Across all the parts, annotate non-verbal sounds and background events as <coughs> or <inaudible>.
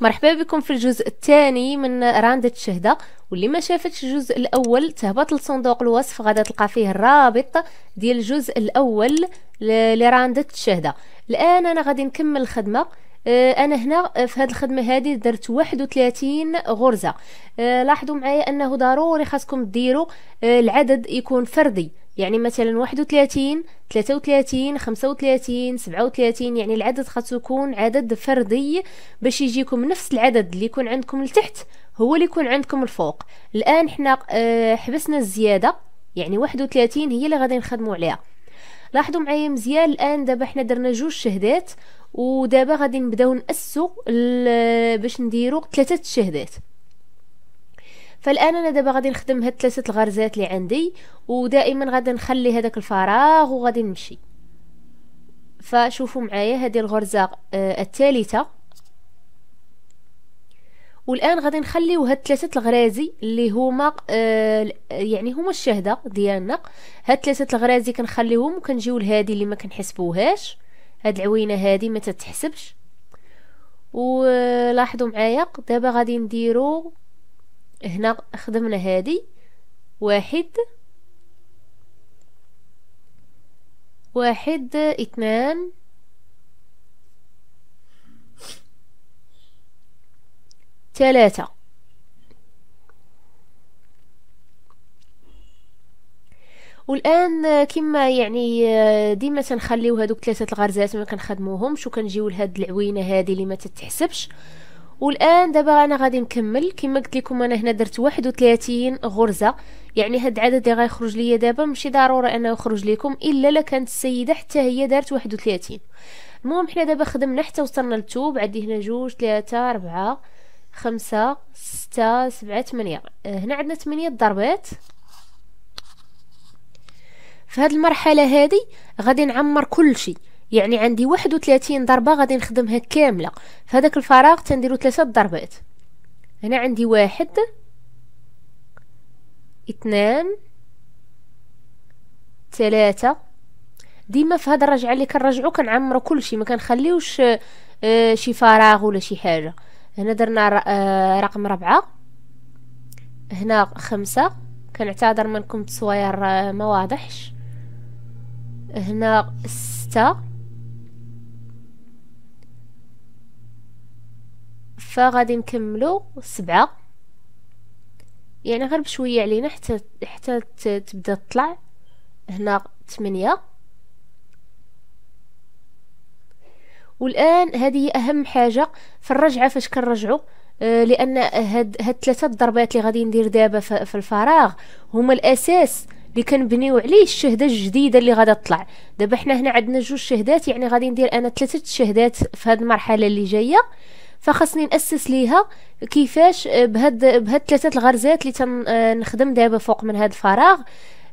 مرحبا بكم في الجزء الثاني من راندة الشهدة واللي ما شافتش الجزء الاول تهبط لصندوق الوصف غادي تلقى فيه الرابط ديال الجزء الاول لراندة الشهدة الان انا غادي نكمل الخدمه آه، انا هنا آه، في هذه الخدمه هذه درت 31 غرزه آه، لاحظوا معايا انه ضروري خاصكم ديروا العدد يكون فردي يعني مثلا واحد 33 35 37 خمسة سبعة يعني العدد خاصو يكون عدد فردي باش يجيكم نفس العدد اللي يكون عندكم لتحت هو اللي يكون عندكم الفوق الان حنا آه، حبسنا الزيادة يعني واحد هي اللي غادي نخدمو عليها لاحظوا معايا مزيان الان دابا حنا درنا جوج شهادات ودابا غادي نبداو ناسو باش نديرو ثلاثه الشهادات فالان انا دابا غادي نخدم هاد ثلاثه الغرزات اللي عندي ودائما غادي نخلي هذاك الفراغ وغادي نمشي فشوفوا معايا هذه الغرزه آه الثالثه والان غادي نخليو هاد ثلاثه الغرازي اللي هما آه يعني هما الشهده ديالنا هاد ثلاثه الغرازي كنخليهم وكنجيو لهادي اللي ما كنحسبوهاش هاد العوينه هادي ما تتحسبش ولاحظوا معايا دابا غادي نديرو هنا خدمنا هذه واحد واحد اثنان ثلاثة والان كما يعني ديما تنخليو هذوك ثلاثه الغرزات ما كنخدموهمش وكنجيو لهاد العوينه هذه اللي ما تتحسبش والان دابا انا غادي نكمل كما قلت لكم انا هنا درت 31 غرزه يعني هاد العدد اللي غيخرج ليا دابا ماشي ضروري انه يخرج لكم الا لا كانت السيده حتى هي دارت 31 المهم حنا دابا خدمنا حتى وصلنا للتوب عندي هنا جوج ثلاثة أربعة خمسة ستة سبعة ثمانية آه، هنا عندنا ثمانية ضربات في هاد المرحله هادي غادي نعمر كل شيء يعني عندي واحد وثلاثين ضربة غادي نخدمها كاملة فهداك الفراغ تنديرو ثلاثة ضربات هنا عندي واحد اثنان ثلاثة ديما في هاد الرجعة اللي كنرجعو كنعمرو كلشي ما كنخليوش آه، شي فراغ ولا شي حاجة هنا درنا آه، رقم ربعة هنا خمسة كنعتذر منكم التصوير آه، ما واضحش هنا ستة فغادي نكملو سبعة يعني غير بشويه علينا حتى حتى تبدا تطلع هنا ثمانية والان هذه هي اهم حاجه في الرجعه فاش كنرجعو آه، لان هاد هاد ثلاثه الضربات اللي غادي ندير دابا في الفراغ هما الاساس اللي كنبنيو عليه الشهده الجديده اللي غادا تطلع دابا حنا هنا عندنا جوج شهدات يعني غادي ندير انا ثلاثه شهدات في هاد المرحله اللي جايه فخصني ناسس ليها كيفاش بهاد بهاد ثلاثه الغرزات اللي تنخدم دابا فوق من هاد الفراغ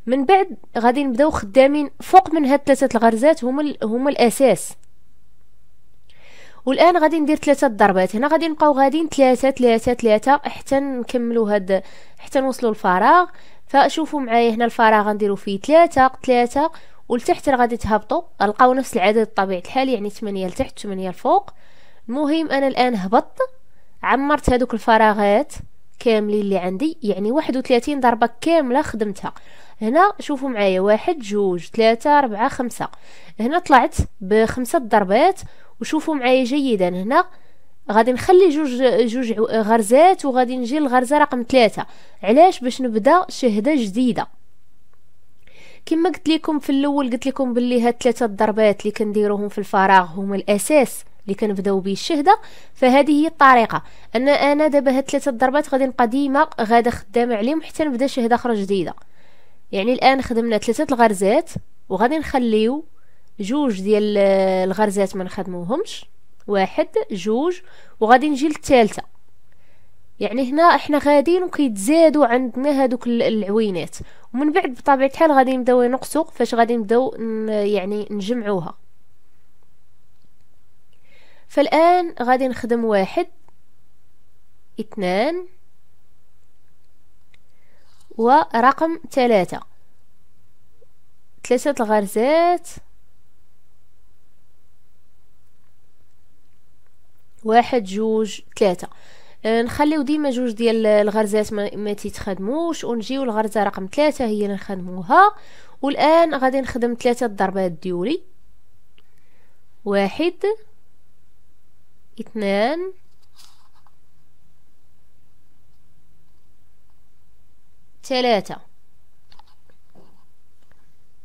من بعد غادي نبداو خدامين فوق من هاد ثلاثه الغرزات هما هما الاساس والان غادي ندير ثلاثه الضربات هنا غادي نبقاو غاديين ثلاثه ثلاثه ثلاثه حتى نكملوا هاد حتى نوصلوا للفراغ فشوفوا معايا هنا الفراغ غنديروا فيه ثلاثه ثلاثه ولتحت راه غادي تهبطوا غنلقاو نفس العدد الطبيعي الحال يعني 8 لتحت 8 لفوق المهم انا الان هبطت عمرت هذوك الفراغات كاملين اللي عندي يعني واحد وثلاثين ضربة كاملة خدمتها هنا شوفوا معايا واحد جوج ثلاثة ربعة خمسة هنا طلعت بخمسة ضربات وشوفوا معايا جيدا هنا غادي نخلي جوج جوج غرزات وغادي نجي للغرزة رقم ثلاثة علاش باش نبدا شهدة جديدة كما قلت لكم في الاول قلت لكم باللي هاد ثلاثه الضربات اللي كنديروهم في الفراغ هما الاساس اللي كنبداو به الشهده فهذه هي الطريقه ان انا دابا هاد ثلاثه الضربات غادي نبقى ديما غادا خدامه عليهم حتى نبدا شهده اخرى جديده يعني الان خدمنا ثلاثه الغرزات وغادي نخليو جوج ديال الغرزات ما نخدموهمش واحد جوج وغادي نجي للثالثه يعني هنا احنا غاديين وكيتزادوا عندنا هذوك العوينات ومن بعد بطبيعه الحال غادي نبداو نقصوا فاش غادي نبداو يعني نجمعوها فالان غادي نخدم واحد اثنان ورقم ثلاثة ثلاثة الغرزات واحد جوج ثلاثة آه، نخليو ديما جوج ديال الغرزات ما, ما تيتخدموش ونجيو الغرزه رقم ثلاثة هي اللي نخدموها والان غادي نخدم ثلاثة ضربات ديولي واحد اثنان ثلاثة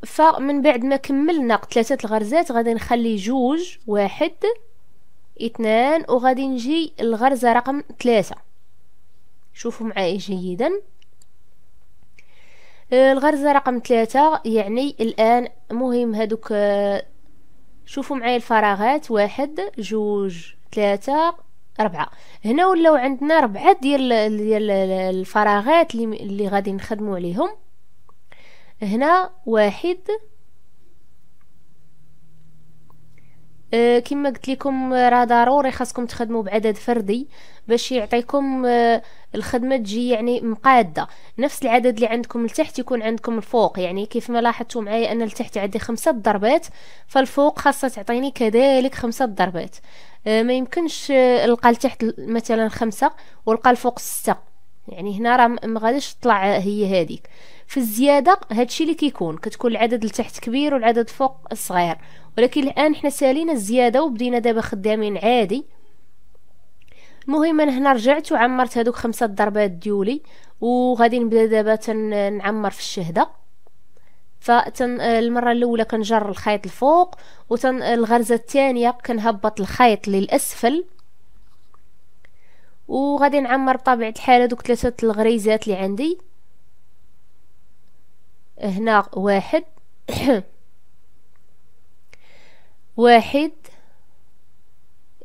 فمن بعد ما كملنا ثلاثة الغرزات غادي نخلي جوج واحد اثنان وغادي نجي الغرزة رقم ثلاثة شوفوا معايا جيدا الغرزة رقم ثلاثة يعني الآن مهم هادوك آه، شوفوا معايا الفراغات واحد جوج ثلاثة ربعة هنا ولاو عندنا ربعة ديال ديال الفراغات اللي اللي غادي نخدمو عليهم هنا واحد آه، كما قلت لكم راه ضروري خاصكم تخدموا بعدد فردي باش يعطيكم آه، الخدمه تجي يعني مقاده نفس العدد اللي عندكم لتحت يكون عندكم الفوق يعني كيف ما لاحظتوا معايا انا لتحت عندي خمسة ضربات فالفوق خاصه تعطيني كذلك خمسة ضربات آه، ما يمكنش آه، لقى لتحت مثلا خمسة ولقى الفوق ستة يعني هنا راه ما غاديش تطلع آه، هي هذيك في الزياده هادشي اللي كيكون كتكون العدد لتحت كبير والعدد فوق صغير ولكن الان حنا سالينا الزياده وبدينا دابا خدامين عادي المهم انا هنا رجعت وعمرت هادوك خمسه ضربات ديولي وغادي نبدا دابا تنعمر في الشهده فتن آه، المره الاولى كنجر الخيط الفوق وتن آه، الغرزه الثانيه كنهبط الخيط للاسفل وغادي نعمر بطبيعه الحال دوك ثلاثه الغريزات اللي عندي هنا واحد <coughs> واحد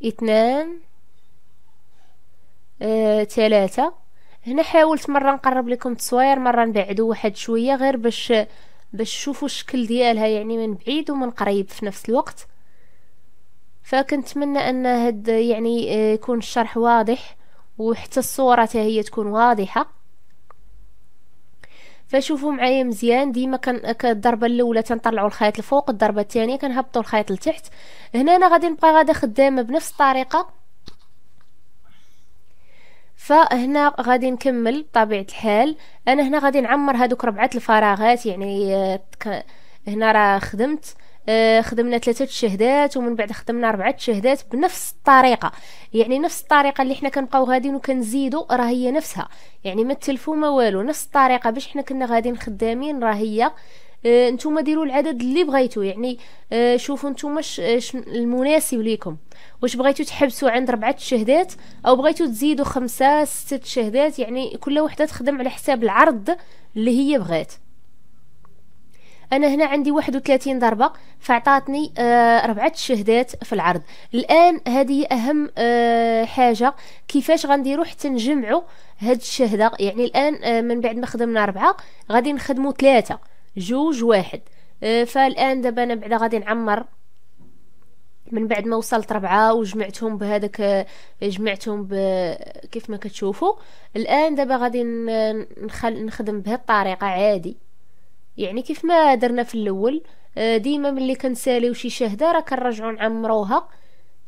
اثنان اه ثلاثة هنا حاولت مرة نقرب لكم التصوير مرة نبعدو واحد شوية غير باش باش تشوفوا الشكل ديالها يعني من بعيد ومن قريب في نفس الوقت فكنتمنى ان هاد يعني آه، يكون الشرح واضح وحتى الصورة هي تكون واضحة فشوفوا معايا مزيان ديما آه، كالضربه الاولى تنطلعوا الخيط الفوق الضربه الثانيه كنهبطوا الخيط لتحت هنا انا غادي نبقى غاده خدامه بنفس الطريقه فهنا غادي نكمل بطبيعة الحال انا هنا غادي نعمر هادوك ربعة الفراغات يعني آه، هنا راه خدمت آه، خدمنا ثلاثة شهادات ومن بعد خدمنا أربعة شهادات بنفس الطريقة يعني نفس الطريقة اللي حنا كنبقاو غاديين وكنزيدو راه هي نفسها يعني ما تلفو ما والو نفس الطريقة باش حنا كنا غاديين خدامين راه هي آه، نتوما ديروا العدد اللي بغيتو يعني آه، شوفوا نتوما آه، المناسب ليكم واش بغيتو تحبسوا عند ربعة شهادات او بغيتو تزيدوا خمسة ستة شهادات يعني كل وحده تخدم على حساب العرض اللي هي بغات انا هنا عندي 31 ضربه فعطاتني ربعه الشهادات في العرض الان هذه اهم حاجه كيفاش غنديرو حتى نجمعوا هاد الشهاده يعني الان من بعد ما خدمنا ربعه غادي نخدمو ثلاثه جوج واحد أه، فالان دابا انا بعدا غادي نعمر من بعد ما وصلت ربعة وجمعتهم بهذاك أه، جمعتهم ب... كيف ما كتشوفوا الان دابا غادي نخل... نخدم بهذه الطريقه عادي يعني كيف ما درنا في الاول أه، ديما ملي كنساليو شي شهده راه كنرجعو نعمروها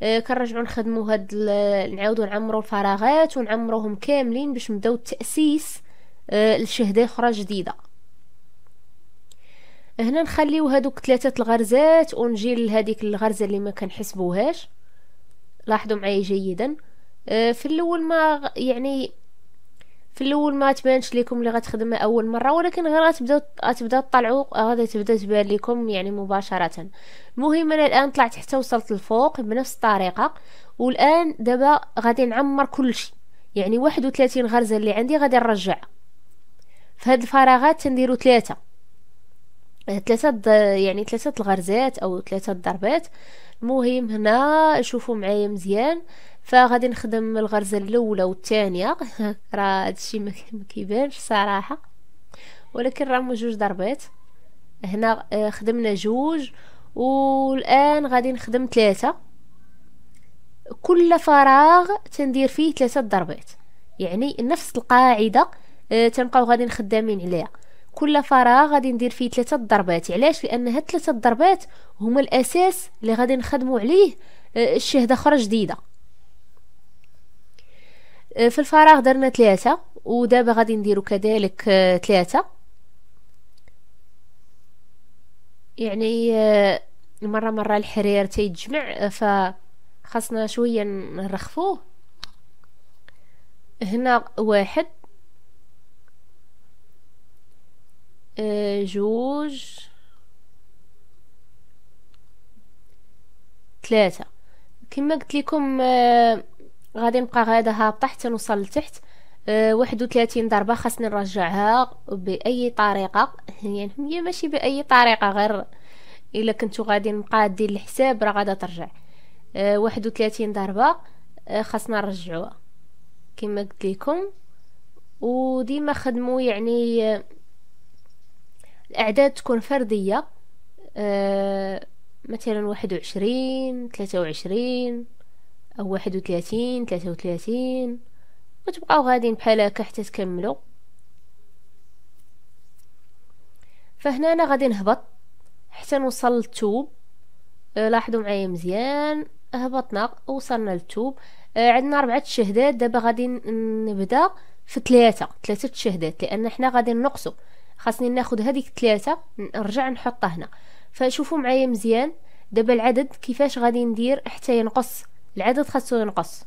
كنرجعو نخدمو هاد نعاودوا نعاودو نعمرو الفراغات ونعمروهم كاملين باش نبداو التاسيس لشهده اخرى جديده هنا نخليو هادوك ثلاثه الغرزات ونجي لهذيك الغرزه اللي ما كنحسبوهاش لاحظوا معايا جيدا آه، في الاول ما يعني في الاول ما تبانش لكم اللي غتخدمها اول مره ولكن غير غتبداو غتبداو تطلعوا غادي تبدا تبان لكم يعني مباشره المهم انا الان طلعت حتى وصلت لفوق بنفس الطريقه والان دابا غادي نعمر كلشي يعني واحد وثلاثين غرزه اللي عندي غادي نرجع في هاد الفراغات تنديرو ثلاثه ثلاثه يعني ثلاثه الغرزات او ثلاثه الضربات المهم هنا شوفوا معايا مزيان فغادي نخدم الغرزه الاولى والثانيه <laughs> راه هادشي ما كيبانش صراحه ولكن راه جوج ضربات هنا آه، خدمنا جوج والان غادي نخدم ثلاثه كل فراغ تندير فيه ثلاثه ضربات يعني نفس القاعده آه، تنبقاو غادي نخدمين عليها كل فراغ غادي ندير فيه ثلاثه ضربات علاش لان هاد ثلاثه ضربات هما الاساس اللي غادي نخدموا عليه آه، الشهده اخرى جديده آه، في الفراغ درنا ثلاثه ودابا غادي نديرو كذلك آه، ثلاثه يعني مره مره الحرير تيتجمع فخاصنا شويه نرخفوه هنا واحد آه، جوج ثلاثة كما قلت لكم آه، غادي نبقى غادا هابطة حتى نوصل لتحت آه، واحد وثلاثين ضربة خاصني نرجعها بأي طريقة يعني هي ماشي بأي طريقة غير الا كنتو غادي نبقى دير الحساب راه غادا ترجع واحد وثلاثين ضربة خاصنا نرجعوها كما قلت لكم وديما خدموا يعني الأعداد تكون فردية آه، مثلا واحد وعشرين ثلاثة وعشرين أو واحد وثلاثين ثلاثة وثلاثين وتبقاو غاديين بحال هكا حتى تكملوا فهنا أنا غادي نهبط حتى نوصل للتوب آه، لاحظوا معايا مزيان هبطنا وصلنا للتوب آه، عندنا ربعة تشهدات دابا غادي نبدا في ثلاثة ثلاثة تشهدات لأن حنا غادي نقصو خاصني ناخد هذيك ثلاثة نرجع نحطها هنا فشوفوا معايا مزيان دابا العدد كيفاش غادي ندير حتى ينقص العدد خاصو ينقص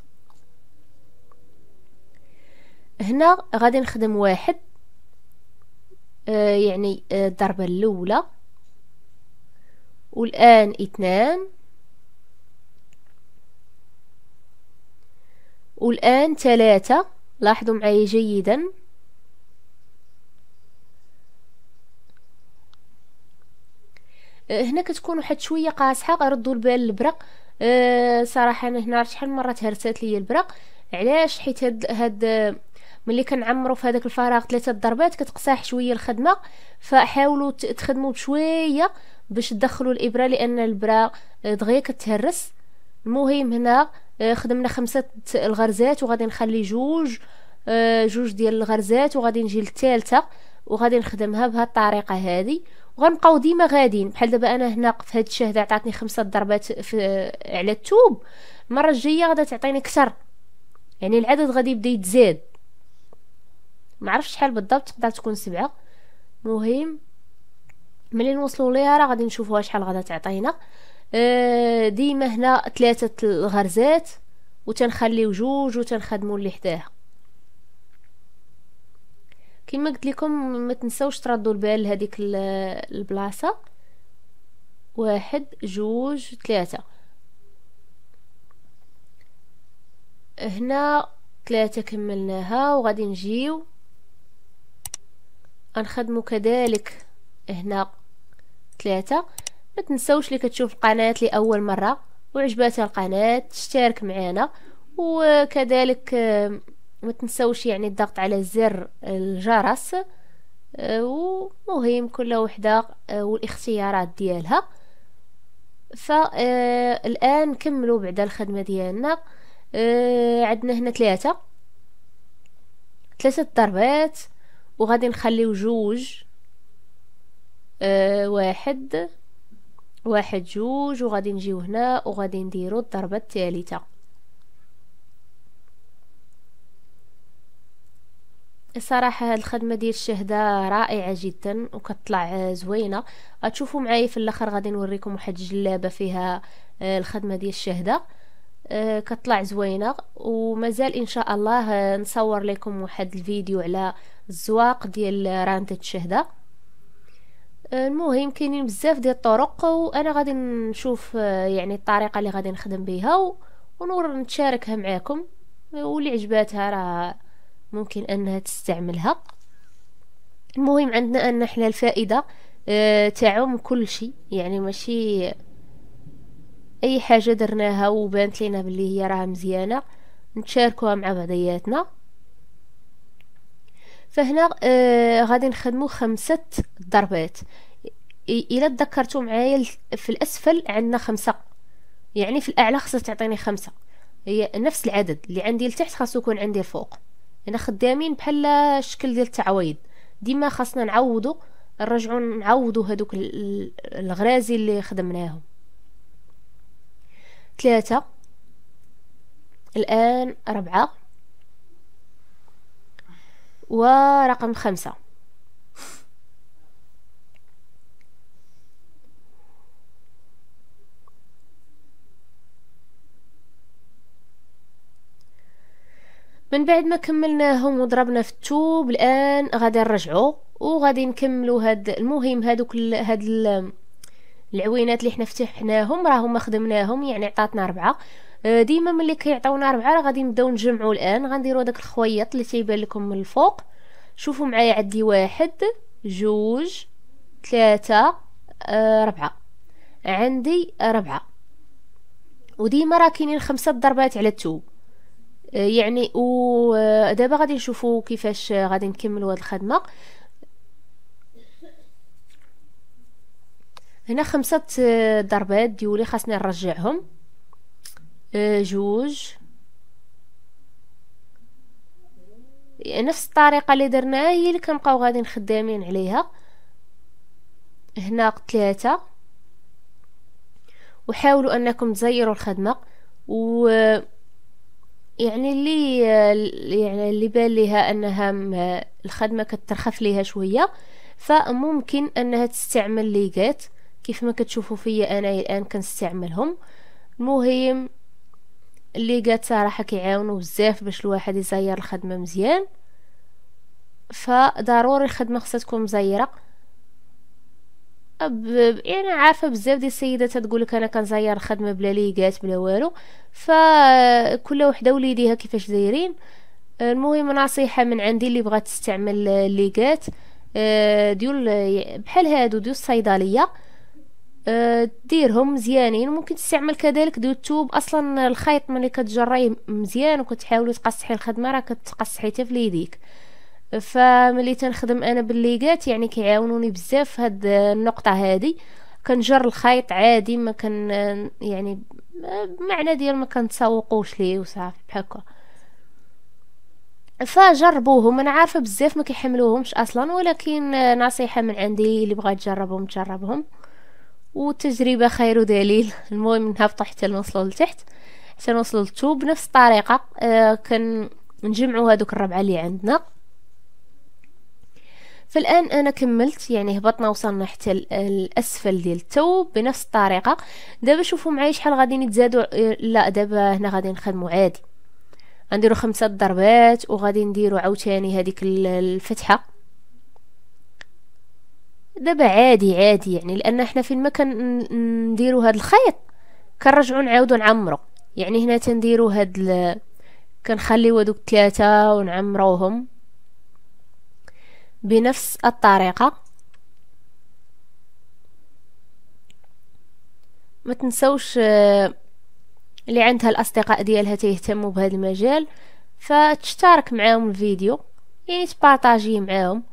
هنا غادي نخدم واحد آه يعني آه الضربة الاولى والان اثنان والان ثلاثة لاحظوا معي جيدا هنا كتكون واحد شويه قاصحه ردوا البال البرق أه صراحه انا هنا شحال من مره تهرسات ليا البرق علاش حيت هاد, هاد ملي كنعمروا في هذاك الفراغ ثلاثه ضربات كتقصاح شويه الخدمه فحاولوا تخدموا بشويه باش تدخلوا الابره لان البرق آه، دغيا كتهرس المهم هنا آه، خدمنا خمسه الغرزات وغادي نخلي جوج آه، جوج ديال الغرزات وغادي نجي للثالثه وغادي نخدمها بهالطريقه هذه وغنبقاو ديما غاديين بحال دابا انا هنا في هاد الشهاده عطاتني خمسه ضربات في على التوب المره الجايه غادا تعطيني اكثر يعني العدد غادي يبدا يتزاد ما عرفتش شحال بالضبط تقدر تكون سبعة مهم ملي نوصلوا ليها راه غادي نشوفوها شحال غادا تعطينا آه، ديما هنا ثلاثه الغرزات وتنخليو جوج وتنخدموا اللي حداها كما قلت لكم ما تنسوش تردوا البال لهذيك البلاصه واحد جوج ثلاثة هنا ثلاثة كملناها وغادي نجيو نخدمو كذلك هنا ثلاثة ما تنسوش اللي كتشوف القناة لأول مرة وعجباتها القناة تشترك معنا وكذلك ما تنسوش يعني الضغط على زر الجرس آه، ومهم كل وحدة آه، والاختيارات ديالها فالآن آه، كملوا بعد الخدمة ديالنا عندنا هنا ثلاثة ثلاثة ضربات وغادي نخليو جوج واحد واحد جوج وغادي نجيو هنا وغادي نديرو الضربة الثالثة الصراحة هاد الخدمة ديال الشهدة رائعة جدا وكتطلع زوينة غتشوفوا معايا في الاخر غادي نوريكم واحد الجلابة فيها آه، الخدمة ديال الشهدة آه، كتطلع زوينة ومازال ان شاء الله نصور لكم واحد الفيديو على الزواق ديال رانتة الشهدة آه، المهم كاينين بزاف ديال الطرق وانا غادي نشوف يعني الطريقة اللي غادي نخدم بها ونور نتشاركها معاكم واللي عجباتها راه ممكن انها تستعملها المهم عندنا ان احنا الفائده آه، تعم كل شيء يعني ماشي اي حاجه درناها وبانت لينا باللي هي راها مزيانه نتشاركوها مع بعضياتنا فهنا آه غادي نخدمو خمسة ضربات إلى تذكرتو معايا في الأسفل عندنا خمسة يعني في الأعلى خاصها تعطيني خمسة هي نفس العدد اللي عندي لتحت خاصو يكون عندي الفوق لان خدامين بحال شكل ديال التعويض ديما خاصنا نعوضو نرجعو نعوضو هادوك الغرازي اللي خدمناهم ثلاثة الآن ربعة ورقم خمسة من بعد ما كملناهم وضربنا في التوب الان غادي نرجعو وغادي نكملوا هاد المهم هادوك هاد العوينات اللي حنا فتحناهم راهم خدمناهم يعني عطاتنا ربعه آه، ديما ملي كيعطيونا ربعه راه غادي نبداو نجمعوا الان غنديروا داك الخويط اللي تيبان لكم من الفوق شوفوا معايا عندي واحد جوج ثلاثة آه ربعة عندي ربعة وديما راه كاينين خمسة ضربات على التوب آه، يعني ودابا آه، غادي نشوفوا كيفاش آه، غادي نكملوا هاد الخدمه هنا خمسة ضربات ديولي خاصني نرجعهم جوج يعني نفس الطريقة اللي درناها هي اللي كنبقاو غادي خدامين عليها هنا ثلاثة وحاولوا انكم تزيروا الخدمة و يعني اللي يعني اللي بان ليها انها الخدمه كترخف ليها شويه فممكن انها تستعمل ليغات كيف ما كتشوفوا فيا انا الان كنستعملهم المهم الليغات صراحه كيعاونوا بزاف باش الواحد يزير الخدمه مزيان فضروري الخدمه خصها تكون مزيره ب... يعني عارفه بزاف ديال السيدات تقول لك انا كنزير الخدمه بلا ليغات بلا والو فكل وحده وليديها كيفاش دايرين المهم نصيحه من عندي اللي بغات تستعمل الليغات آه، ديال بحال هادو ديال الصيدليه آه، ديرهم مزيانين ممكن تستعمل كذلك ديال التوب اصلا الخيط ملي كتجريه مزيان وكتحاولي تقصحي الخدمه راه كتقصحي حتى في ليديك فملي تنخدم انا بالليغات يعني كيعاونوني بزاف هاد النقطه هادي كنجر الخيط عادي ما كان يعني بمعنى ديال ما كنتسوقوش ليه وصافي بحال فجربوهم انا عارفه بزاف ما كيحملوهمش اصلا ولكن نصيحه من عندي اللي بغات تجربهم تجربهم وتجربه خير دليل المهم نهبطوا حتى نوصلوا لتحت حتى نوصلوا للثوب بنفس الطريقه آه كنجمعوا هذوك الربعه اللي عندنا فالان انا كملت يعني هبطنا وصلنا حتى الاسفل ديال التو بنفس الطريقه دابا شوفوا معايا شحال غادي نتزادوا لا دابا هنا غادي نخدموا عادي غنديروا خمسه ضربات وغادي نديروا عاوتاني هذيك الفتحه دابا عادي عادي يعني لان حنا فين ما كنديروا هذا الخيط كنرجعوا نعاودوا نعمروا يعني هنا تنديروا هاد كنخليوا كنخليو هذوك ثلاثه ونعمروهم بنفس الطريقة ما تنسوش آه، اللي عندها الاصدقاء ديالها تيهتموا بهذا المجال فتشترك معاهم الفيديو يعني تبارطاجيه معاهم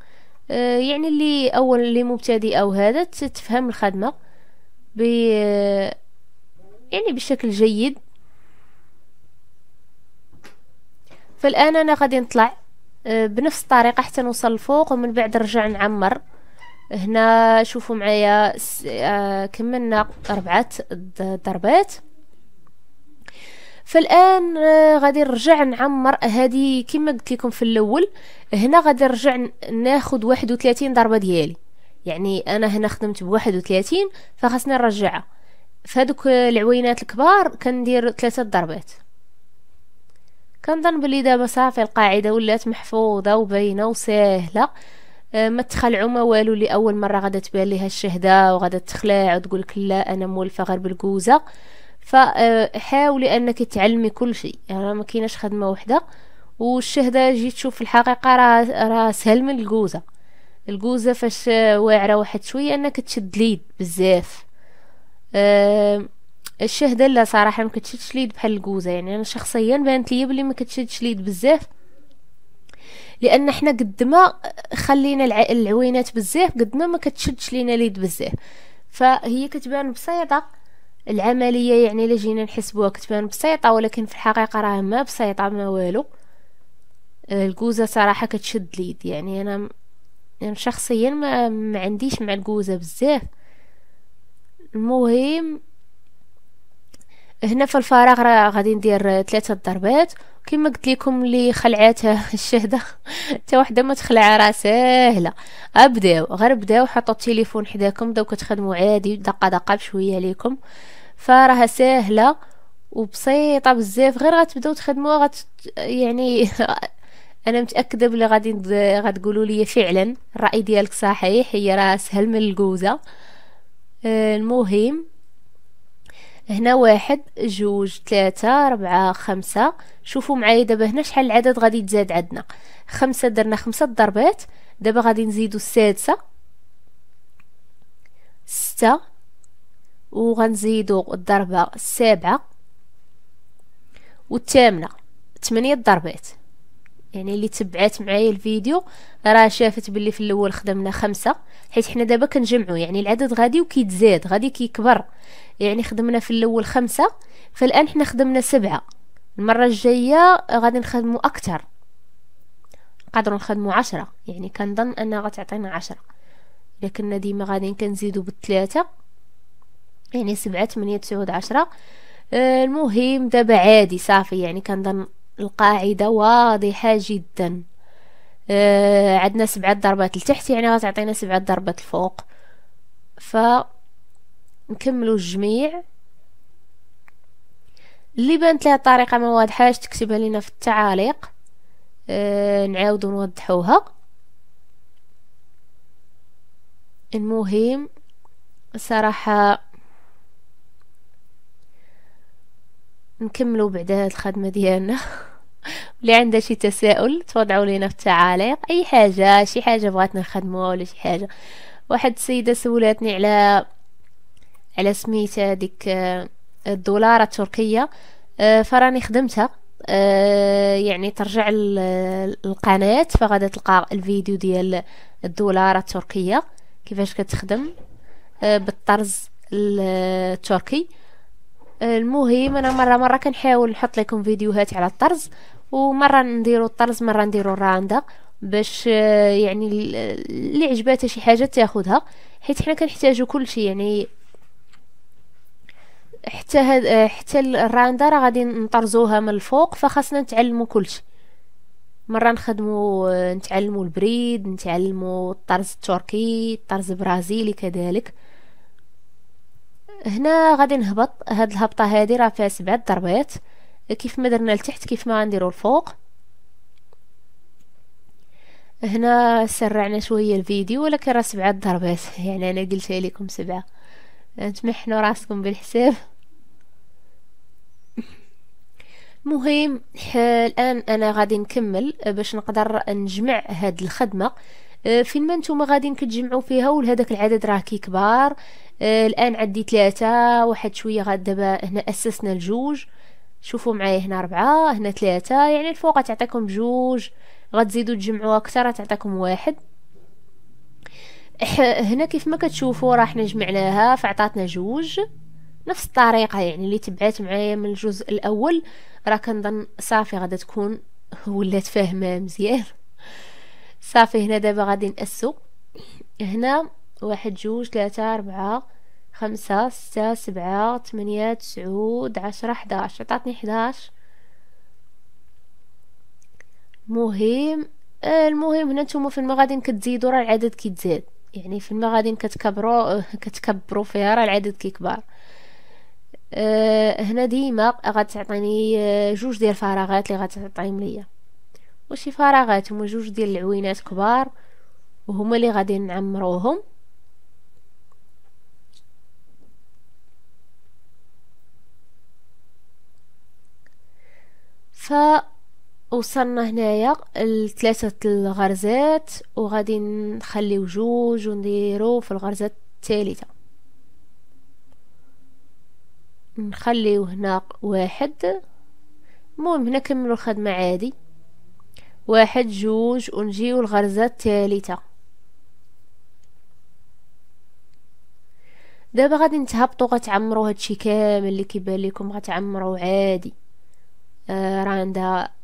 آه، يعني اللي اول اللي مبتدئ او هذا تفهم الخدمه ب يعني بشكل جيد فالان انا غادي نطلع آه، بنفس الطريقه حتى نوصل الفوق ومن بعد نرجع نعمر هنا شوفوا معايا آه، كملنا اربعه ضربات فالان آه، غادي نرجع نعمر هذه كما قلت لكم في الاول هنا غادي نرجع ناخذ 31 ضربه ديالي يعني انا هنا خدمت ب 31 فخاصني نرجعها فهذوك العوينات الكبار كندير ثلاثه ضربات كنظن بلي دابا صافي القاعده ولات محفوظه وباينه وسهله آه، ما تخلعوا ما والو اللي اول مره غادا تبان ليها الشهده وغادا تخلع وتقول لك لا انا مولفه غير بالكوزه فحاولي آه، انك تعلمي كل شيء راه يعني ما كايناش خدمه وحده والشهده جيت تشوف الحقيقه راه راه سهل من الكوزه الكوزه فاش آه، واعره واحد شويه انك تشد اليد بزاف أه الشهده لا صراحه ما كتشدش ليد بحال الكوزه يعني انا شخصيا بانت ليا بلي ما كتشدش ليد بزاف لان حنا قد ما خلينا العوينات بزاف قد ما ما كتشدش لينا ليد بزاف فهي كتبان بسيطه العمليه يعني الا جينا نحسبوها كتبان بسيطه ولكن في الحقيقه راه ما بسيطه ما والو آه، الكوزه صراحه كتشد ليد يعني انا انا يعني شخصيا ما, ما عنديش مع الكوزه بزاف المهم هنا في الفراغ راه غادي ندير ثلاثه ضربات كما قلت لكم اللي خلعاتها <laughs> الشهده حتى وحده ما تخلع راه ساهله ابداو غير بداو حطوا التليفون حداكم بداو كتخدموا عادي دقه دقه بشويه عليكم فراها ساهله وبسيطه بزاف غير غتبداو تخدموها غت <laughs> يعني <laughs> انا متاكده بلي غادي غتقولوا لي فعلا الراي ديالك صحيح هي راه سهل من الكوزه آه، المهم هنا واحد جوج ثلاثة ربعة خمسة شوفوا معايا دابا هنا شحال العدد غادي يتزاد عندنا خمسة درنا خمسة ضربات دابا غادي نزيدو السادسة ستة وغنزيدو الضربة السابعة والثامنة ثمانية ضربات يعني اللي تبعات معايا الفيديو راه شافت باللي في الاول خدمنا خمسة حيت حنا دابا كنجمعو يعني العدد غادي وكيتزاد غادي كيكبر يعني خدمنا في الاول خمسة فالان حنا خدمنا سبعة المرة الجاية غادي نخدمو اكتر قدروا نخدمو عشرة يعني كنظن انها غتعطينا عشرة الا كنا ديما غادي كنزيدو بالثلاثة يعني سبعة ثمانية تسعة عشرة آه، المهم دابا عادي صافي يعني كنظن القاعدة واضحة جدا آه عندنا سبعة ضربات لتحت يعني غتعطينا سبعة ضربات الفوق ف نكملو الجميع اللي بانت لها الطريقه ما واضحاش تكتبها لنا في التعاليق أه نعاودو نوضحوها المهم صراحه نكملو بعد هاد الخدمه ديالنا <laughs> اللي عندها شي تساؤل توضعوا لينا في التعاليق اي حاجه شي حاجه بغاتنا نخدموها ولا شي حاجه واحد السيده سولاتني على على سميت هذيك آه، الدولارة التركية آه، فراني خدمتها آه، يعني ترجع القناة فغادي تلقى الفيديو ديال الدولارة التركية كيفاش كتخدم بالطرز التركي المهم انا مره مره كنحاول نحط لكم فيديوهات على الطرز ومره نديرو الطرز مره نديرو الراندا باش يعني اللي عجباتها شي حاجه تاخدها حيت حنا كنحتاجو كلشي يعني حتى هاد آه، حتى الراندا راه غادي نطرزوها من الفوق فخاصنا نتعلمو كلشي مره نخدمو آه، نتعلمو البريد نتعلمو الطرز التركي الطرز البرازيلي كذلك هنا غادي نهبط هاد الهبطه هادي راه فيها سبعة ضربات كيف ما درنا لتحت كيف ما غنديرو الفوق هنا سرعنا شويه الفيديو ولكن راه سبعة ضربات يعني انا قلتها لكم سبعة تمحنوا راسكم بالحساب مهم الان انا غادي نكمل باش نقدر نجمع هاد الخدمه أه، فين ما نتوما غادي كتجمعوا فيها ولهذاك العدد راه كيكبر أه، الان عندي ثلاثة واحد شويه غاد دابا هنا اسسنا الجوج شوفوا معايا هنا أربعة هنا ثلاثة يعني الفوق تعطيكم جوج غتزيدوا تجمعوا اكثر تعطيكم واحد هنا كيف ما كتشوفوا راه حنا جمعناها فعطاتنا جوج نفس الطريقه يعني اللي تبعات معايا من الجزء الاول راه كنظن صافي غادا تكون ولات فاهمه مزيان صافي هنا دابا غادي نقسو هنا واحد جوج ثلاثة أربعة خمسة ستة سبعة ثمانية تسعود عشرة حداش عطاتني حداش المهم المهم هنا نتوما فين ما غادي كتزيدو راه العدد كيتزاد يعني في المغادين كتكبروا <laughs> كتكبروا فيها راه العدد كيكبر أه، هنا ديما غتعطيني أه، جوج ديال الفراغات اللي غتعطيهم ليا وشي فراغات هما جوج ديال العوينات كبار وهما اللي غادي نعمروهم ف وصلنا هنايا لثلاثة الغرزات وغادي نخليو جوج ونديرو في الغرزة الثالثة نخليو هنا واحد المهم هنا كملوا الخدمة عادي واحد جوج ونجيو الغرزة الثالثة دابا غادي نتهبطوا غتعمروا هادشي كامل اللي كيبان لكم غتعمروا عادي آه راه عندها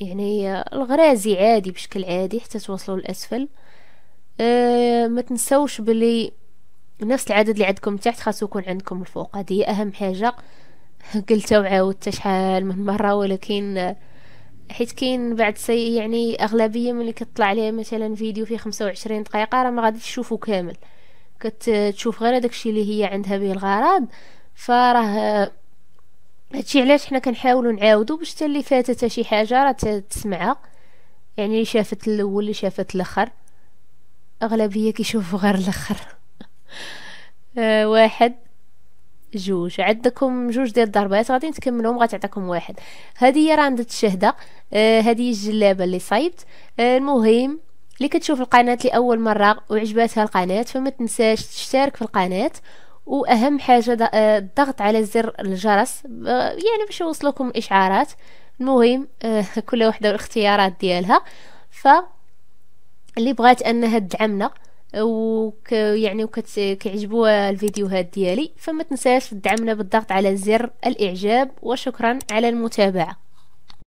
يعني الغرازي عادي بشكل عادي حتى توصلوا للأسفل أه ما تنسوش بلي نفس العدد اللي عندكم تحت خاصو يكون عندكم الفوق هذه هي أهم حاجة <laughs> قلتها وعاودتها شحال من مرة ولكن أه، حيت كاين بعد سي يعني أغلبية ملي كتطلع عليها مثلا فيديو فيه خمسة وعشرين دقيقة راه ما غاديش تشوفو كامل كتشوف غير هذاك الشيء اللي هي عندها به الغرض فراه هادشي علاش حنا كنحاولوا نعاودو باش حتى اللي فاتت شي حاجه راه تسمعها يعني اللي شافت الاول اللي شافت الاخر اغلبيه كيشوفوا غير الاخر <laughs> آه واحد جوج عندكم جوج ديال الضربات غادي تكملهم غتعطيكم واحد هذه هي راه عندها الشهده آه هذه الجلابه اللي صايبت آه المهم اللي كتشوف القناه لاول مره وعجباتها القناه فما تنساش تشترك في القناه واهم حاجه آه، الضغط على زر الجرس آه، يعني باش يوصلكم الاشعارات المهم آه، <laughs> كل وحده والاختيارات ديالها ف اللي بغات انها تدعمنا وك يعني وكتعجبوها الفيديوهات ديالي فما تنساش تدعمنا بالضغط على زر الاعجاب وشكرا على المتابعه